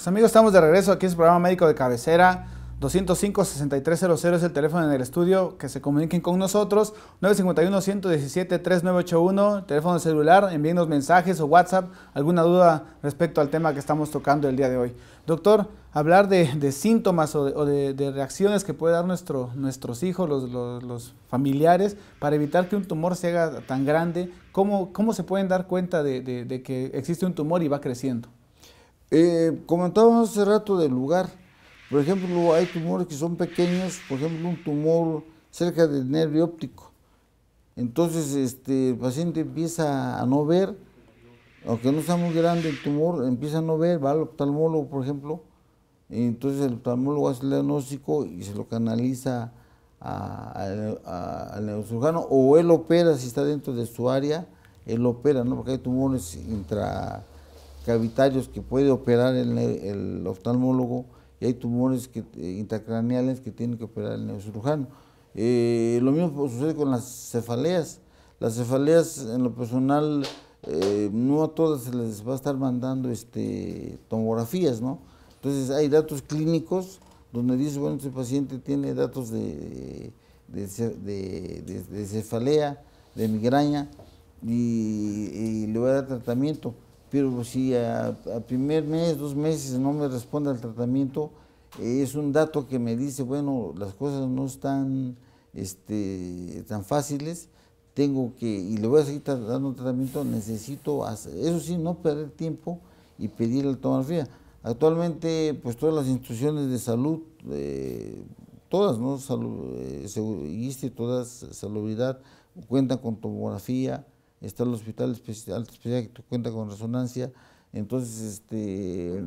Pues, amigos, estamos de regreso aquí en el programa médico de cabecera. 205-6300 es el teléfono en el estudio, que se comuniquen con nosotros. 951-117-3981, teléfono celular, envíenos mensajes o WhatsApp, alguna duda respecto al tema que estamos tocando el día de hoy. Doctor, hablar de, síntomas o, de, reacciones que puede dar nuestro, nuestros hijos, los, familiares, para evitar que un tumor se haga tan grande, cómo se pueden dar cuenta de que existe un tumor y va creciendo? Eh, comentábamos hace rato del lugar. Por ejemplo, hay tumores que son pequeños, por ejemplo, un tumor cerca del nervio óptico. Entonces, este, el paciente empieza a no ver, aunque no sea muy grande el tumor, empieza a no ver, va al oftalmólogo, por ejemplo, entonces el oftalmólogo hace el diagnóstico y se lo canaliza al neurocirujano, o él opera si está dentro de su área, él opera, ¿no? Porque hay tumores intra cavitarios que puede operar el, el oftalmólogo y hay tumores eh, intracraneales que tiene que operar el neurocirujano. Eh, lo mismo sucede con las cefaleas. Las cefaleas en lo personal eh, no a todas se les va a estar mandando este, tomografías, ¿no? Entonces hay datos clínicos donde dice, bueno, este paciente tiene datos de, cefalea, de migraña y, le voy a dar tratamiento pero pues, si al primer mes, dos meses no me responde al tratamiento, eh, es un dato que me dice, bueno, las cosas no están este, tan fáciles, tengo que, y le voy a seguir dando tratamiento, necesito, hacer, eso sí, no perder tiempo y pedir la tomografía. Actualmente, pues todas las instituciones de salud, eh, todas, ¿no? Salud, eh, todas, salubridad, cuentan con tomografía, está el hospital especial, que cuenta con resonancia, entonces este,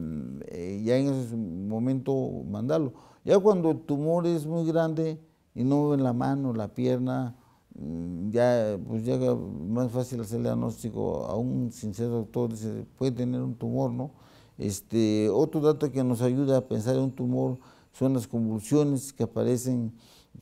eh, ya en ese momento mandarlo. Ya cuando el tumor es muy grande y no en la mano, la pierna, mm, ya pues llega más fácil hacer el diagnóstico a un sincero doctor, dice, puede tener un tumor, ¿no? Este, otro dato que nos ayuda a pensar en un tumor son las convulsiones que aparecen,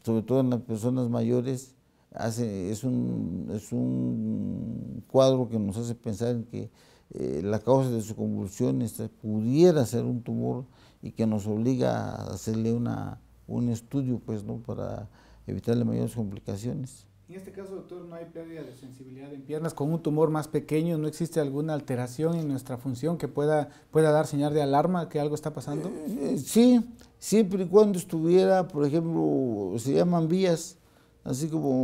sobre todo en las personas mayores, es, un, es un cuadro que nos hace pensar en que eh, la causa de su convulsión este, pudiera ser un tumor y que nos obliga a hacerle una, un estudio pues, ¿no? para evitarle mayores complicaciones. En este caso, doctor, no hay pérdida de sensibilidad en piernas. Con un tumor más pequeño, ¿no existe alguna alteración en nuestra función que pueda, pueda dar señal de alarma que algo está pasando? Eh, eh, sí, siempre y cuando estuviera, por ejemplo, se llaman vías así como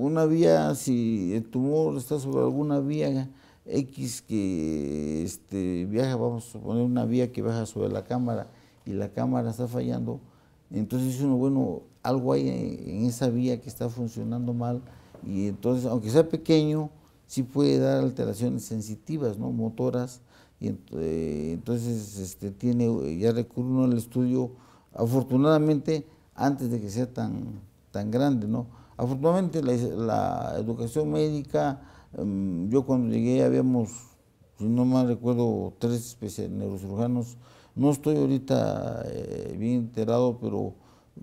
una vía, si el tumor está sobre alguna vía X que este, viaja, vamos a poner una vía que baja sobre la cámara y la cámara está fallando, entonces uno, bueno, algo hay en esa vía que está funcionando mal y entonces, aunque sea pequeño, sí puede dar alteraciones sensitivas, ¿no? Motoras, y eh, entonces este, tiene, ya recurre uno al estudio, afortunadamente, antes de que sea tan tan grande, ¿no? Afortunadamente la, educación médica, em, yo cuando llegué habíamos, si no mal recuerdo, tres neurocirujanos. No estoy ahorita eh, bien enterado, pero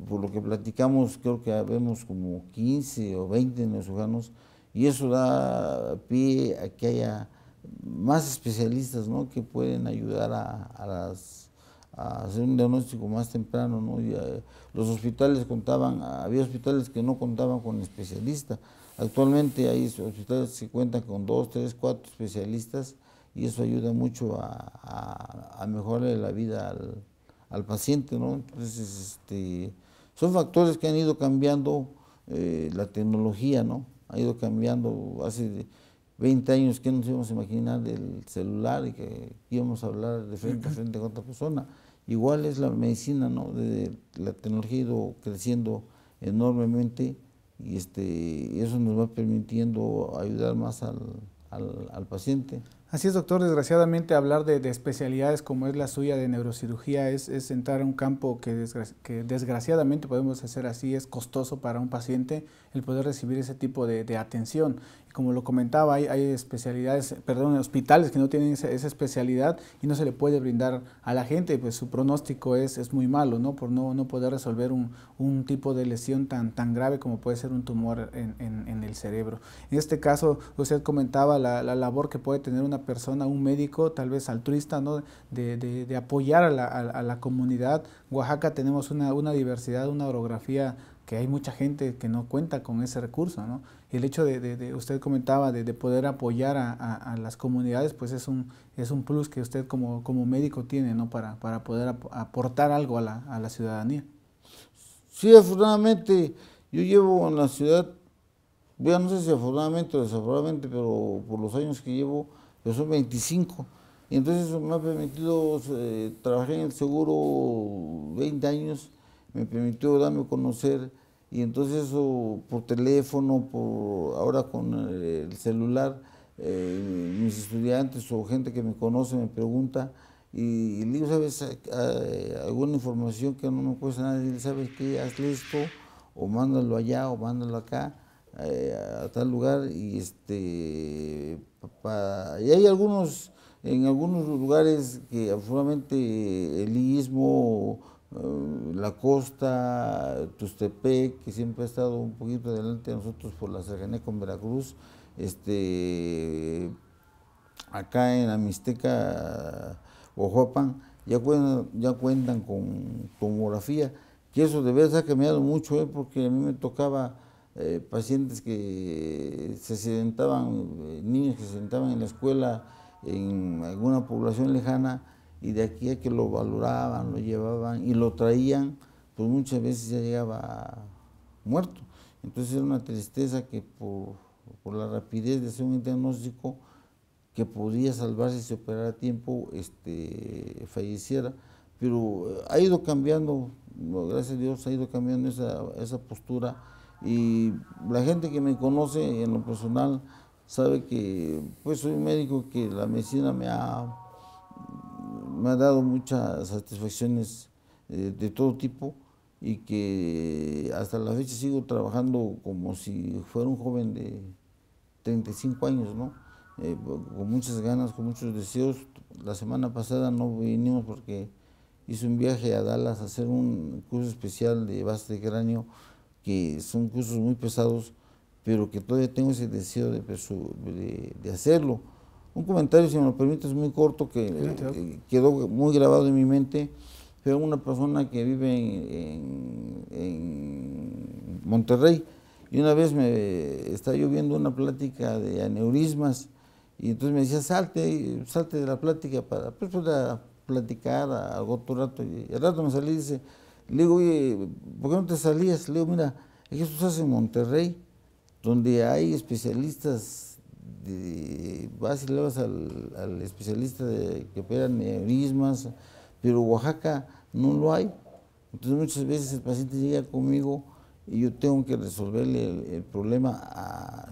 por lo que platicamos creo que habemos como 15 o 20 neurocirujanos y eso da pie a que haya más especialistas ¿no? que pueden ayudar a las a hacer un diagnóstico más temprano, ¿no? Eh, los hospitales contaban, había hospitales que no contaban con especialistas. Actualmente hay hospitales que cuentan con dos, tres, cuatro especialistas y eso ayuda mucho a, a, mejorar la vida al, paciente, ¿no? Entonces, este, son factores que han ido cambiando eh, la tecnología, ¿no? Ha ido cambiando hace 20 años que nos íbamos a imaginar del celular y que íbamos a hablar de frente a frente con otra persona. Igual es la medicina, ¿no? De, la tecnología ha ido creciendo enormemente y este, eso nos va permitiendo ayudar más al, paciente. Así es, doctor. Desgraciadamente hablar de, especialidades como es la suya de neurocirugía es, es entrar a un campo que, desgraciadamente podemos hacer así, es costoso para un paciente el poder recibir ese tipo de atención como lo comentaba, hay, hay, especialidades, perdón, hospitales que no tienen esa, especialidad y no se le puede brindar a la gente, pues su pronóstico es, muy malo, ¿no? Por no, poder resolver un, tipo de lesión tan, tan grave como puede ser un tumor en, el cerebro. En este caso, usted comentaba la, labor que puede tener una persona, un médico, tal vez altruista, ¿no? De, de, apoyar a la, a comunidad. Oaxaca tenemos una, una diversidad, una orografía hay mucha gente que no cuenta con ese recurso, ¿no? el hecho de, usted comentaba, de, poder apoyar a, las comunidades, pues es un, es un plus que usted como, como médico tiene, ¿no? Para, para poder aportar algo a la, a la ciudadanía. Sí, afortunadamente, yo llevo en la ciudad, ya no sé si afortunadamente o desafortunadamente, pero por los años que llevo, yo son 25. Y entonces me ha permitido, eh, trabajar en el seguro 20 años, me permitió darme a conocer y entonces eso por teléfono, por ahora con eh, el celular, eh, mis estudiantes o gente que me conoce me pregunta y, le digo, ¿sabes? alguna información que no me cuesta nada? digo, ¿sabes qué? Hazle esto o mándalo allá o mándalo acá eh, a tal lugar y este y hay algunos en algunos lugares que absolutamente el istmo eh, la costa, Tustepec, que siempre ha estado un poquito adelante de nosotros por la cercanía con Veracruz, este, acá en la Mixteca, ya cuentan, ya cuentan con tomografía, que eso de verdad ha cambiado mucho, eh, porque a mí me tocaba eh, pacientes que se sentaban, niños que se sentaban en la escuela, en alguna población lejana, y de aquí a que lo valoraban, lo llevaban y lo traían, pues muchas veces ya llegaba muerto. Entonces era una tristeza que por, la rapidez de hacer un diagnóstico que podía salvarse si se operara a tiempo, este, falleciera. Pero eh, ha ido cambiando, gracias a Dios, ha ido cambiando esa, postura y la gente que me conoce en lo personal sabe que pues soy médico que la medicina me ha me ha dado muchas satisfacciones eh, de todo tipo y que hasta la fecha sigo trabajando como si fuera un joven de 35 años, ¿no? Eh, con muchas ganas, con muchos deseos. La semana pasada no vinimos porque hice un viaje a Dallas a hacer un curso especial de base de cráneo, que son cursos muy pesados, pero que todavía tengo ese deseo de, de hacerlo un comentario, si me lo permites, muy corto que eh, eh, quedó muy grabado en mi mente. Fue una persona que vive en, Monterrey y una vez me estaba lloviendo una plática de aneurismas y entonces me decía, salte, salte de la plática para, pues, pues platicar algo otro rato. Y al rato me salí y dice, le digo, oye, ¿por qué no te salías? Le digo, mira, que tú en Monterrey, donde hay especialistas vas y le vas al, especialista de, que opera neurismas, pero Oaxaca no lo hay. Entonces muchas veces el paciente llega conmigo y yo tengo que resolverle el, problema,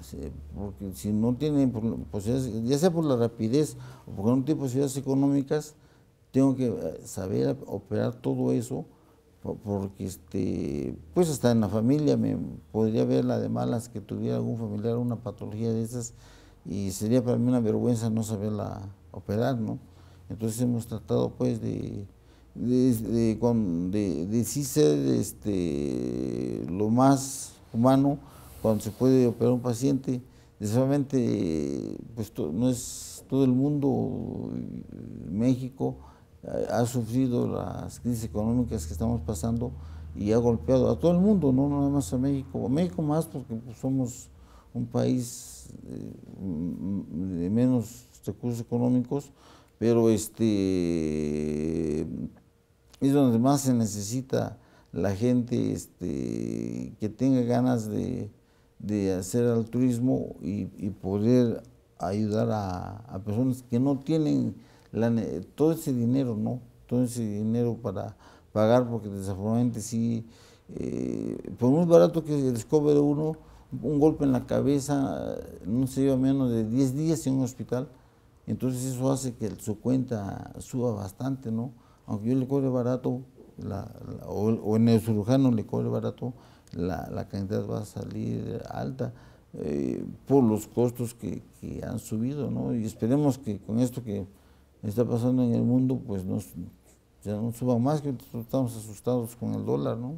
porque si no tiene posibilidades, pues, ya sea por la rapidez o porque no tiene posibilidades económicas, tengo que eh, saber operar todo eso, porque este, pues hasta en la familia me podría ver la de malas que tuviera algún familiar una patología de esas y sería para mí una vergüenza no saberla operar, ¿no? Entonces hemos tratado pues de, de, de, sí ser este, lo más humano cuando se puede operar un paciente. Desgraciadamente pues no es todo el mundo, eh, México, ha, sufrido las crisis económicas que estamos pasando y ha golpeado a todo el mundo, no nada más a México, a México más porque pues, somos un país eh, de menos recursos económicos, pero este es donde más se necesita la gente este, que tenga ganas de, hacer altruismo y, y poder ayudar a, personas que no tienen todo ese dinero, ¿no? Todo ese dinero para pagar, porque desafortunadamente sí, eh, por muy barato que se cobre uno, un golpe en la cabeza, no se lleva menos de 10 días en un hospital, entonces eso hace que su cuenta suba bastante, ¿no? Aunque yo le cobre barato, o, en el cirujano le cobre barato, la, la, cantidad va a salir alta eh, por los costos que, que, han subido, ¿no? Y esperemos que con esto que está pasando en el mundo, pues no, ya no suba más, que estamos asustados con el dólar, ¿no?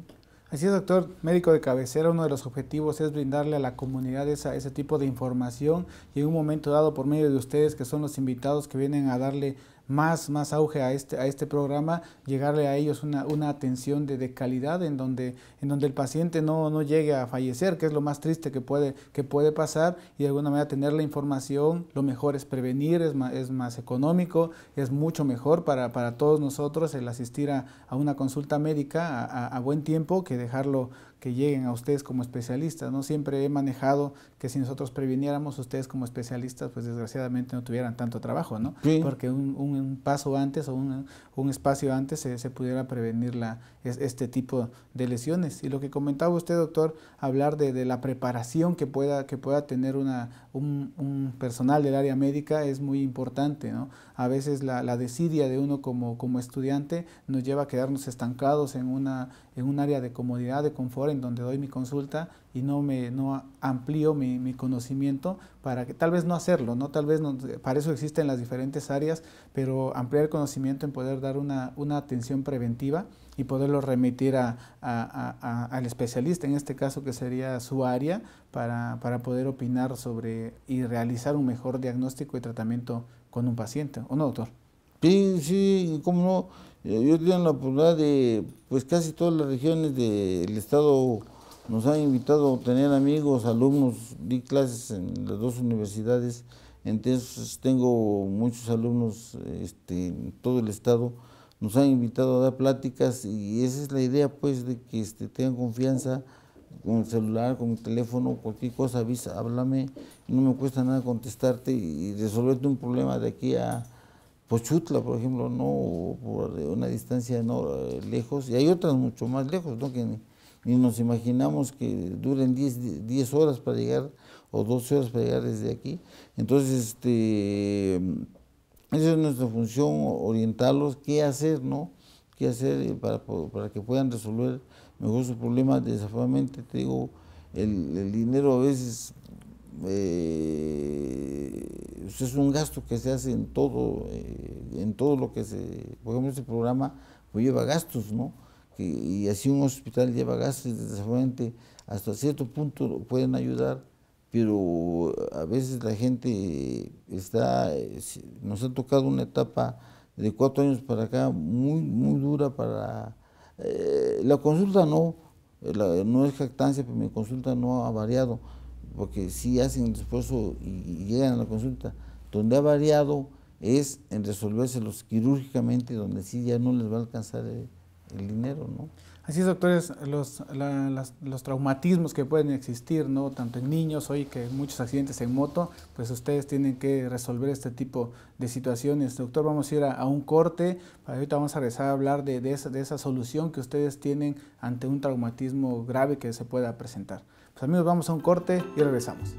Así es, doctor, médico de cabecera, uno de los objetivos es brindarle a la comunidad ese tipo de información y en un momento dado por medio de ustedes que son los invitados que vienen a darle más, más auge a este, a este programa, llegarle a ellos una, atención de, calidad en donde, en donde el paciente no, no llegue a fallecer, que es lo más triste que puede, que puede pasar, y de alguna manera tener la información, lo mejor es prevenir, es más, es más económico, es mucho mejor para, todos nosotros el asistir a, una consulta médica a buen tiempo que dejarlo que lleguen a ustedes como especialistas. No siempre he manejado que si nosotros previniéramos, ustedes como especialistas, pues desgraciadamente no tuvieran tanto trabajo, ¿no? Porque un, paso antes o un, espacio antes se, pudiera prevenir la, este tipo de lesiones. Y lo que comentaba usted, doctor, hablar de, la preparación que pueda, que pueda tener una, un, personal del área médica es muy importante, ¿no? a veces la, desidia de uno como, como estudiante nos lleva a quedarnos estancados en, una, en un área de comodidad, de confort, en donde doy mi consulta y no, me, no amplío mi, conocimiento para que tal vez no hacerlo, ¿no? tal vez no, para eso existen las diferentes áreas, pero ampliar el conocimiento en poder dar una, atención preventiva y poderlo remitir al especialista, en este caso que sería su área, para, para poder opinar sobre y realizar un mejor diagnóstico y tratamiento con un paciente, ¿o no, doctor? Sí, sí, cómo no. Eh, yo tengo la oportunidad de, pues casi todas las regiones del estado nos han invitado a tener amigos, alumnos, di clases en las dos universidades, entonces tengo muchos alumnos este, en todo el estado, nos han invitado a dar pláticas y esa es la idea pues de que este, tengan confianza con el celular, con el teléfono, cualquier cosa, avisa, háblame, no me cuesta nada contestarte y, resolverte un problema de aquí a Pochutla, por ejemplo, no, o por eh, una distancia no, eh, lejos, y hay otras mucho más lejos, ¿no? que ni, nos imaginamos que duren 10, horas para llegar o 12 horas para llegar desde aquí. Entonces, este, esa es nuestra función, orientarlos, qué hacer, ¿no? Qué hacer eh, para, para que puedan resolver mejor su problema Desafortunadamente, te digo, el, dinero a veces eh, pues, es un gasto que se hace en todo, eh, en todo lo que se. Por ejemplo, este programa pues, lleva gastos, ¿no? y así un hospital lleva gastos, desafortunadamente, hasta cierto punto pueden ayudar, pero a veces la gente está. Nos ha tocado una etapa de cuatro años para acá muy, muy dura para eh, la consulta no, no es jactancia, pero mi consulta no ha variado, porque si hacen el esfuerzo y, llegan a la consulta. Donde ha variado es en resolvérselos quirúrgicamente, donde sí ya no les va a alcanzar eh, el dinero, ¿no? Así es, doctores, los, los, traumatismos que pueden existir, ¿no? Tanto en niños, hoy que muchos accidentes en moto, pues ustedes tienen que resolver este tipo de situaciones. Doctor, vamos a ir a, un corte, ahorita vamos a regresar a hablar de, esa, de esa solución que ustedes tienen ante un traumatismo grave que se pueda presentar. Pues amigos, vamos a un corte y regresamos.